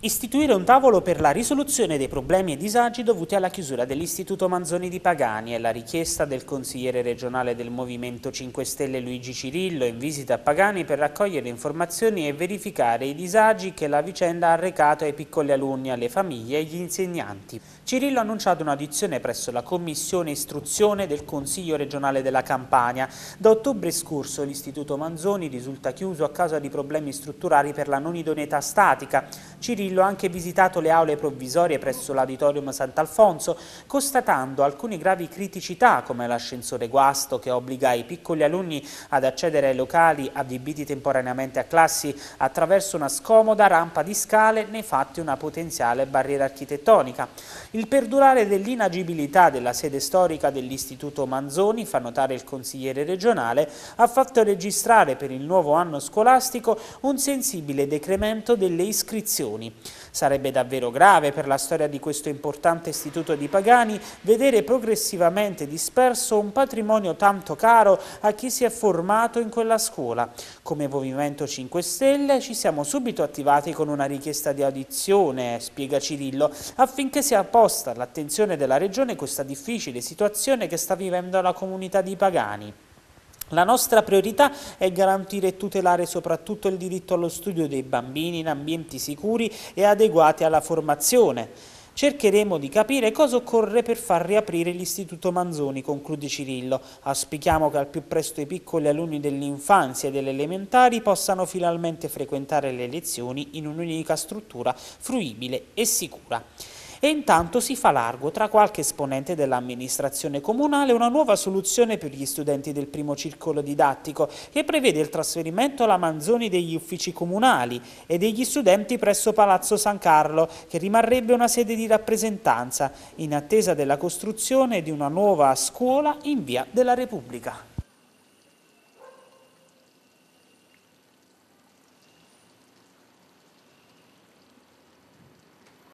Istituire un tavolo per la risoluzione dei problemi e disagi dovuti alla chiusura dell'Istituto Manzoni di Pagani è la richiesta del consigliere regionale del Movimento 5 Stelle Luigi Cirillo in visita a Pagani per raccogliere informazioni e verificare i disagi che la vicenda ha recato ai piccoli alunni, alle famiglie e agli insegnanti. Cirillo ha annunciato un'audizione presso la Commissione Istruzione del Consiglio regionale della Campania. Da ottobre scorso l'Istituto Manzoni risulta chiuso a causa di problemi strutturali per la non idoneità statica. Cirillo ha anche visitato le aule provvisorie presso l'Auditorium Sant'Alfonso, constatando alcune gravi criticità come l'ascensore guasto che obbliga i piccoli alunni ad accedere ai locali adibiti temporaneamente a classi attraverso una scomoda rampa di scale, nei fatti una potenziale barriera architettonica. Il perdurare dell'inagibilità della sede storica dell'Istituto Manzoni, fa notare il consigliere regionale, ha fatto registrare per il nuovo anno scolastico un sensibile decremento delle iscrizioni ragioni. Sarebbe davvero grave per la storia di questo importante istituto di Pagani vedere progressivamente disperso un patrimonio tanto caro a chi si è formato in quella scuola. Come Movimento 5 Stelle ci siamo subito attivati con una richiesta di audizione, spiega Cirillo, affinché sia posta all'attenzione della Regione questa difficile situazione che sta vivendo la comunità di Pagani. La nostra priorità è garantire e tutelare soprattutto il diritto allo studio dei bambini in ambienti sicuri e adeguati alla formazione. Cercheremo di capire cosa occorre per far riaprire l'Istituto Manzoni, conclude Cirillo. Auspichiamo che al più presto i piccoli alunni dell'infanzia e delle elementari possano finalmente frequentare le lezioni in un'unica struttura fruibile e sicura e intanto si fa largo tra qualche esponente dell'amministrazione comunale una nuova soluzione per gli studenti del primo circolo didattico che prevede il trasferimento alla Manzoni degli uffici comunali e degli studenti presso Palazzo San Carlo che rimarrebbe una sede di rappresentanza in attesa della costruzione di una nuova scuola in via della Repubblica.